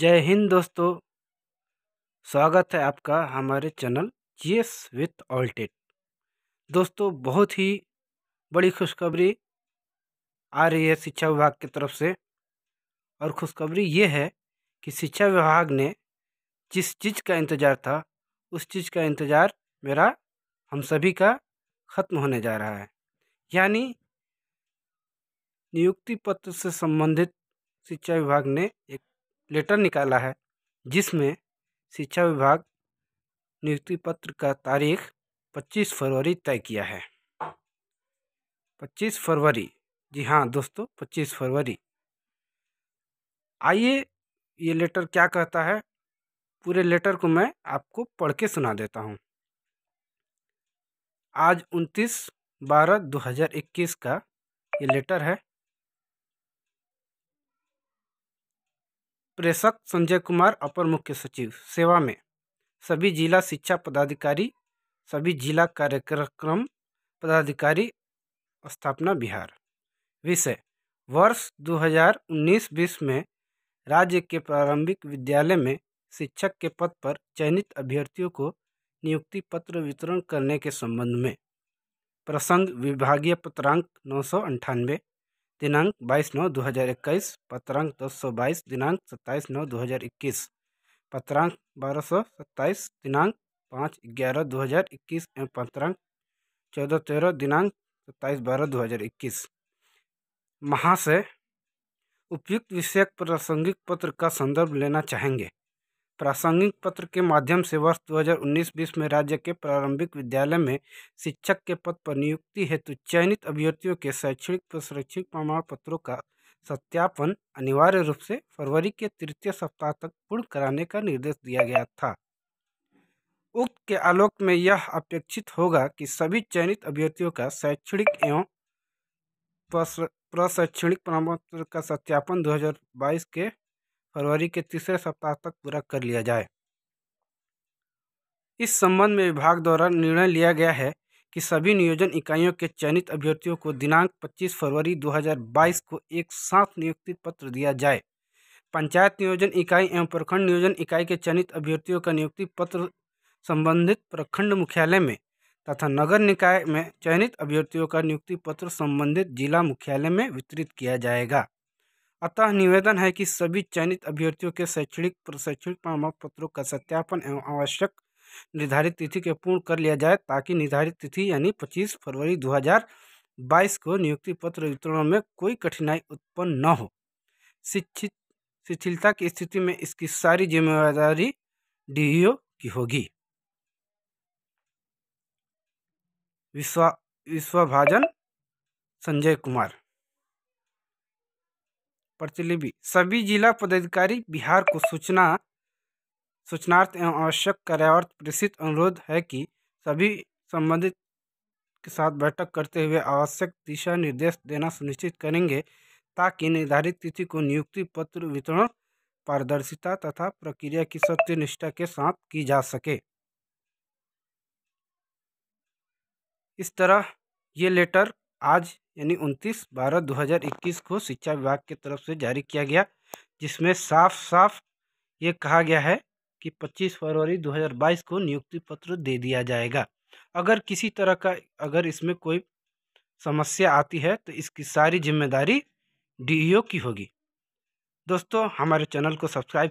जय हिंद दोस्तों स्वागत है आपका हमारे चैनल जी एस विथ ऑल्टेड दोस्तों बहुत ही बड़ी खुशखबरी आ रही है शिक्षा विभाग की तरफ से और खुशखबरी ये है कि शिक्षा विभाग ने जिस चीज़ का इंतज़ार था उस चीज़ का इंतज़ार मेरा हम सभी का ख़त्म होने जा रहा है यानी नियुक्ति पत्र से संबंधित शिक्षा विभाग ने एक लेटर निकाला है जिसमें शिक्षा विभाग नियुक्ति पत्र का तारीख 25 फरवरी तय किया है 25 फरवरी जी हाँ दोस्तों 25 फरवरी आइए ये लेटर क्या कहता है पूरे लेटर को मैं आपको पढ़ के सुना देता हूँ आज 29 बारह 2021 का ये लेटर है प्रेषक संजय कुमार अपर मुख्य सचिव सेवा में सभी जिला शिक्षा पदाधिकारी सभी जिला कार्यक्रम पदाधिकारी स्थापना बिहार विषय वर्ष 2019-20 में राज्य के प्रारंभिक विद्यालय में शिक्षक के पद पर चयनित अभ्यर्थियों को नियुक्ति पत्र वितरण करने के संबंध में प्रसंग विभागीय पत्रांक नौ सौ अंठानवे दिनांक बाईस नौ दो हज़ार इक्कीस पत्रांक दस सौ बाईस दिनांक सत्ताईस नौ दो हज़ार इक्कीस पत्रांक बारह सौ सत्ताईस दिनांक पाँच ग्यारह दो हज़ार इक्कीस एवं पत्रांक चौदह तेरह दिनांक सत्ताईस बारह दो हज़ार इक्कीस महाशय उपयुक्त विषयक प्रासंगिक पत्र का संदर्भ लेना चाहेंगे प्रासंगिक पत्र के माध्यम से वर्ष दो हज़ार उन्नीस बीस में राज्य के प्रारंभिक विद्यालय में शिक्षक के पद पर नियुक्ति हेतु चयनित अभ्यर्थियों के शैक्षणिक प्रशिक्षण प्रमाण पत्रों का सत्यापन अनिवार्य रूप से फरवरी के तृतीय सप्ताह तक पूर्ण कराने का निर्देश दिया गया था उक्त के आलोक में यह अपेक्षित होगा कि सभी चयनित अभ्यर्थियों का शैक्षणिक एवं प्रशैक्षणिक प्रमाण पत्र का सत्यापन 2022 के फरवरी के तीसरे सप्ताह तक पूरा कर लिया जाए इस संबंध में विभाग द्वारा निर्णय लिया गया है कि सभी नियोजन इकाइयों के चयनित अभ्यर्थियों को दिनांक 25 फरवरी 2022 को एक साथ नियुक्ति पत्र दिया जाए पंचायत नियोजन इकाई एवं प्रखंड नियोजन इकाई के चयनित अभ्यर्थियों का नियुक्ति पत्र संबंधित प्रखंड मुख्यालय में तथा नगर निकाय में चयनित अभ्यर्थियों का नियुक्ति पत्र संबंधित जिला मुख्यालय में वितरित किया जाएगा अतः निवेदन है कि सभी चयनित अभ्यर्थियों के शैक्षणिक प्रशैक्षणिक प्रमाण पत्रों का सत्यापन एवं आवश्यक निर्धारित तिथि के पूर्ण कर लिया जाए ताकि निर्धारित तिथि यानी पच्चीस फरवरी बाईस को नियुक्ति पत्र वितरण में कोई कठिनाई उत्पन्न न हो शिक्षित शिथिलता की स्थिति में इसकी सारी जिम्मेदारी डीईओ की होगी विश्वा विश्वाभाजन संजय कुमार प्रतिलिपि सभी जिला पदाधिकारी बिहार को सूचना सूचनार्थ एवं आवश्यक कार्यार्थ प्रेषित अनुरोध है कि सभी संबंधित के साथ बैठक करते हुए आवश्यक दिशा निर्देश देना सुनिश्चित करेंगे ताकि निर्धारित तिथि को नियुक्ति पत्र वितरण पारदर्शिता तथा प्रक्रिया की सत्यनिष्ठा के साथ की जा सके इस तरह ये लेटर आज यानी उनतीस बारह दो हज़ार इक्कीस को शिक्षा विभाग की तरफ से जारी किया गया जिसमें साफ साफ ये कहा गया है कि 25 फरवरी 2022 को नियुक्ति पत्र दे दिया जाएगा अगर किसी तरह का अगर इसमें कोई समस्या आती है तो इसकी सारी जिम्मेदारी डीईओ की होगी दोस्तों हमारे चैनल को सब्सक्राइब